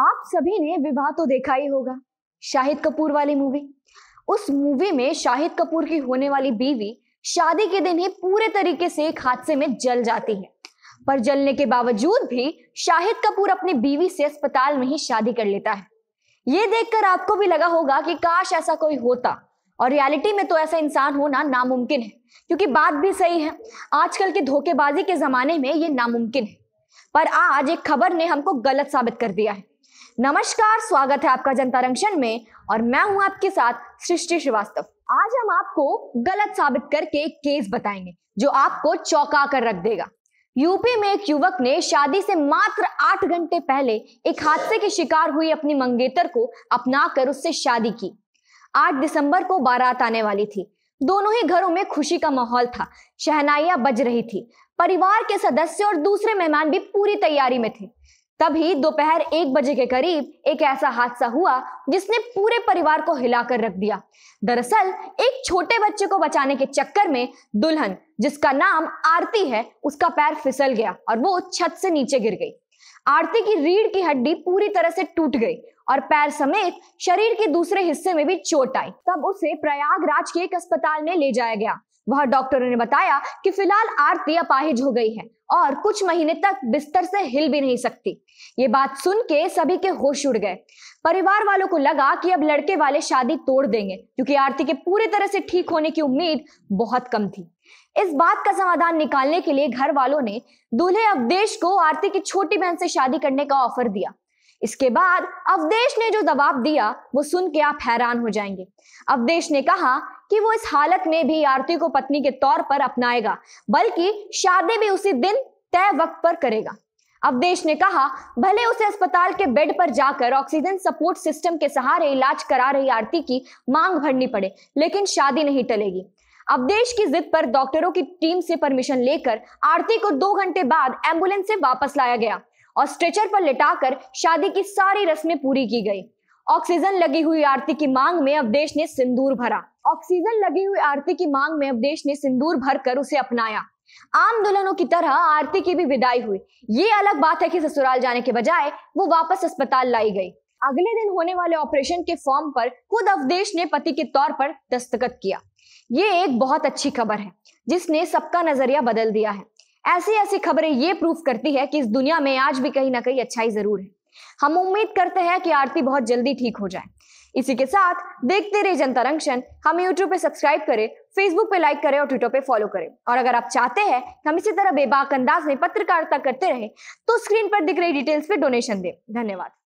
आप सभी ने विवाह तो देखा ही होगा शाहिद कपूर वाली मूवी उस मूवी में शाहिद कपूर की होने वाली बीवी शादी के दिन ही पूरे तरीके से एक हादसे में जल जाती है पर जलने के बावजूद भी शाहिद कपूर अपनी बीवी से अस्पताल में ही शादी कर लेता है ये देखकर आपको भी लगा होगा कि काश ऐसा कोई होता और रियलिटी में तो ऐसा इंसान होना नामुमकिन है क्योंकि बात भी सही है आजकल के धोखेबाजी के जमाने में ये नामुमकिन है पर आज एक खबर ने हमको गलत साबित कर दिया है नमस्कार स्वागत है आपका जनता रंगशन में और मैं हूं आपके साथ सृष्टि श्रीवास्तव आज हम आपको गलत साबित करके केस बताएंगे जो आपको चौंका कर रख देगा यूपी में एक युवक ने शादी से मात्र आठ घंटे पहले एक हादसे के शिकार हुई अपनी मंगेतर को अपना कर उससे शादी की आठ दिसंबर को बारात आने वाली थी दोनों ही घरों में खुशी का माहौल था शहनाइया बज रही थी परिवार के सदस्य और दूसरे मेहमान भी पूरी तैयारी में थे तभी दोपहर एक बजे के करीब एक ऐसा हादसा हुआ जिसने पूरे परिवार को हिलाकर रख दिया दरअसल एक छोटे बच्चे को बचाने के चक्कर में दुल्हन जिसका नाम आरती है उसका पैर फिसल गया और वो छत से नीचे गिर गई आरती की रीढ़ की हड्डी पूरी तरह से टूट गई और पैर समेत शरीर के दूसरे हिस्से में भी चोट आई तब उसे प्रयागराज के एक अस्पताल में ले जाया गया वह डॉक्टरों ने बताया कि फिलहाल आरती अपाहिज हो गई है और कुछ महीने तक बिस्तर से हिल भी नहीं सकती ये बात सुन के सभी के होश उड़ गए परिवार वालों को लगा कि अब लड़के वाले शादी तोड़ देंगे क्योंकि आरती के पूरी तरह से ठीक होने की उम्मीद बहुत कम थी इस बात का समाधान निकालने के लिए घर वालों ने दूल्हे अवदेश को आरती की छोटी बहन से शादी करने का ऑफर दिया इसके बाद अवदेश ने जो जवाब दिया वो सुन के आप हैरान हो जाएंगे अवदेश ने कहा कि वो इस हालत में भी आरती को पत्नी के तौर पर अपनाएगा बल्कि शादी भी उसी दिन तय वक्त पर करेगा अवदेश ने कहा भले उसे अस्पताल के बेड पर जाकर ऑक्सीजन सपोर्ट सिस्टम के सहारे इलाज करा रही आरती की मांग भरनी पड़े लेकिन शादी नहीं टलेगी अवदेश की जिद पर डॉक्टरों की टीम से परमिशन लेकर आरती को दो घंटे बाद एम्बुलेंस से वापस लाया गया और स्ट्रेचर पर लिटाकर शादी की सारी रस्में पूरी की गई ऑक्सीजन लगी हुई आरती की मांग में अवदेश ने सिंदूर भरा ऑक्सीजन लगी हुई आरती की मांग में अवदेश ने सिंदूर भर कर उसे अपनाया आम दुल्हनों की तरह आरती की भी विदाई हुई ये अलग बात है कि ससुराल जाने के बजाय वो वापस अस्पताल लाई गई अगले दिन होने वाले ऑपरेशन के फॉर्म पर खुद अवधेश ने पति के तौर पर दस्तखत किया ये एक बहुत अच्छी खबर है जिसने सबका नजरिया बदल दिया है ऐसी ऐसी खबरें ये प्रूफ करती है कि इस दुनिया में आज भी कहीं ना कहीं अच्छाई जरूर है हम उम्मीद करते हैं कि आरती बहुत जल्दी ठीक हो जाए इसी के साथ देखते रहे जनता रंगशन हमें यूट्यूब पे सब्सक्राइब करें फेसबुक पे लाइक करें और ट्विटर पे फॉलो करें और अगर आप चाहते हैं कि हम इसी तरह बेबाक अंदाज में पत्रकारिता करते रहे तो स्क्रीन पर दिख रही डिटेल्स पे डोनेशन दें धन्यवाद